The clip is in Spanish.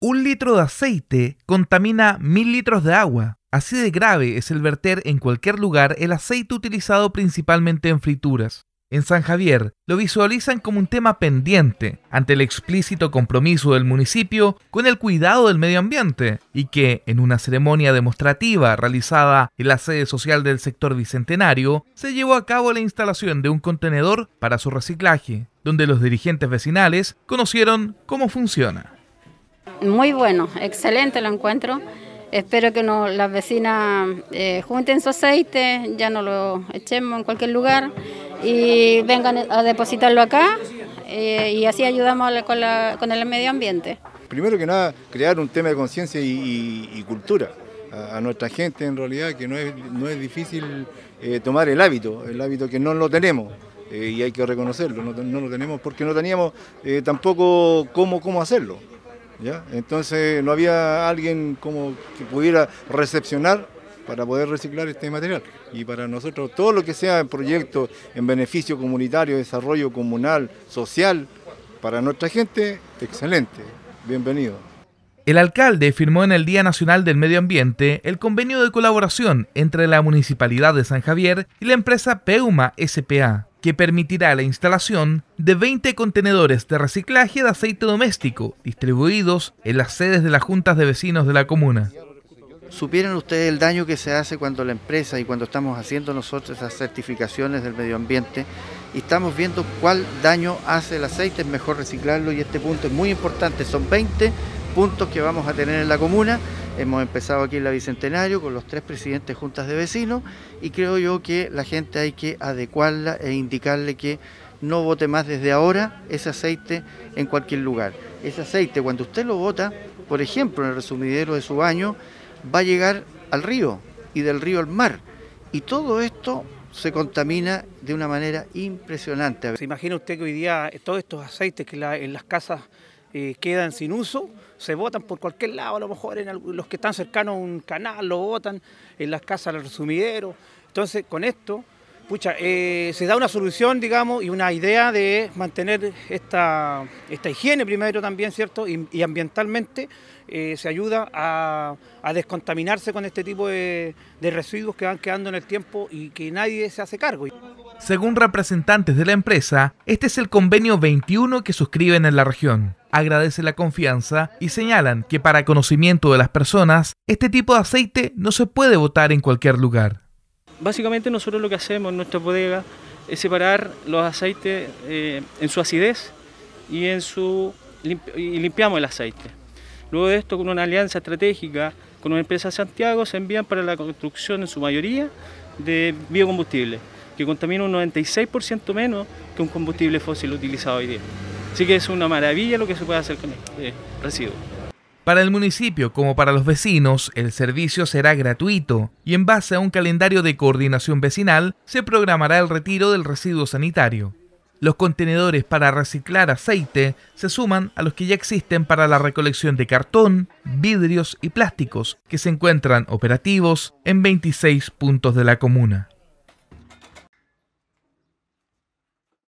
Un litro de aceite contamina mil litros de agua. Así de grave es el verter en cualquier lugar el aceite utilizado principalmente en frituras. En San Javier lo visualizan como un tema pendiente ante el explícito compromiso del municipio con el cuidado del medio ambiente y que, en una ceremonia demostrativa realizada en la sede social del sector Bicentenario, se llevó a cabo la instalación de un contenedor para su reciclaje, donde los dirigentes vecinales conocieron cómo funciona. Muy bueno, excelente lo encuentro. Espero que las vecinas eh, junten su aceite, ya no lo echemos en cualquier lugar y vengan a depositarlo acá eh, y así ayudamos con, el medio ambiente. Primero que nada, crear un tema de conciencia y, cultura a, nuestra gente en realidad, que no es, difícil eh, tomar el hábito, el hábito que no lo tenemos. y hay que reconocerlo, no, lo tenemos porque no teníamos tampoco cómo, cómo hacerlo. Entonces no había alguien como que pudiera recepcionar para poder reciclar este material. Y para nosotros todo lo que sea en proyecto, en beneficio comunitario, desarrollo comunal, social, para nuestra gente, excelente. Bienvenido. El alcalde firmó en el Día Nacional del Medio Ambiente el convenio de colaboración entre la Municipalidad de San Javier y la empresa Peuma SPA que permitirá la instalación de 20 contenedores de reciclaje de aceite doméstico distribuidos en las sedes de las juntas de vecinos de la comuna. Supieron ustedes el daño que se hace cuando la empresa y cuando estamos haciendo nosotros las certificaciones del medio ambiente y estamos viendo cuál daño hace el aceite? Es mejor reciclarlo y este punto es muy importante. Son 20 puntos que vamos a tener en la comuna Hemos empezado aquí en la Bicentenario con los tres presidentes juntas de vecinos y creo yo que la gente hay que adecuarla e indicarle que no vote más desde ahora ese aceite en cualquier lugar. Ese aceite cuando usted lo vota, por ejemplo, en el resumidero de su baño, va a llegar al río y del río al mar. Y todo esto se contamina de una manera impresionante. ¿Se imagina usted que hoy día todos estos aceites que en las casas eh, quedan sin uso, se botan por cualquier lado, a lo mejor en los que están cercanos a un canal lo botan, en las casas, los sumideros. Entonces, con esto, pucha, eh, se da una solución, digamos, y una idea de mantener esta, higiene primero también, ¿cierto? Y, ambientalmente eh, se ayuda a, a, descontaminarse con este tipo de, de residuos que van quedando en el tiempo y que nadie se hace cargo. Según representantes de la empresa, este es el convenio 21 que suscriben en la región. Agradecen la confianza y señalan que para conocimiento de las personas, este tipo de aceite no se puede botar en cualquier lugar. Básicamente nosotros lo que hacemos en nuestra bodega es separar los aceites eh, en su acidez y, en limpiamos el aceite. Luego de esto, con una alianza estratégica con una empresa de Santiago, se envían para la construcción en su mayoría de biocombustibles que contamina un 96% menos que un combustible fósil utilizado hoy día. Así que es una maravilla lo que se puede hacer con este eh, residuo. Para el municipio como para los vecinos, el servicio será gratuito y en base a un calendario de coordinación vecinal se programará el retiro del residuo sanitario. Los contenedores para reciclar aceite se suman a los que ya existen para la recolección de cartón, vidrios y plásticos, que se encuentran operativos en 26 puntos de la comuna.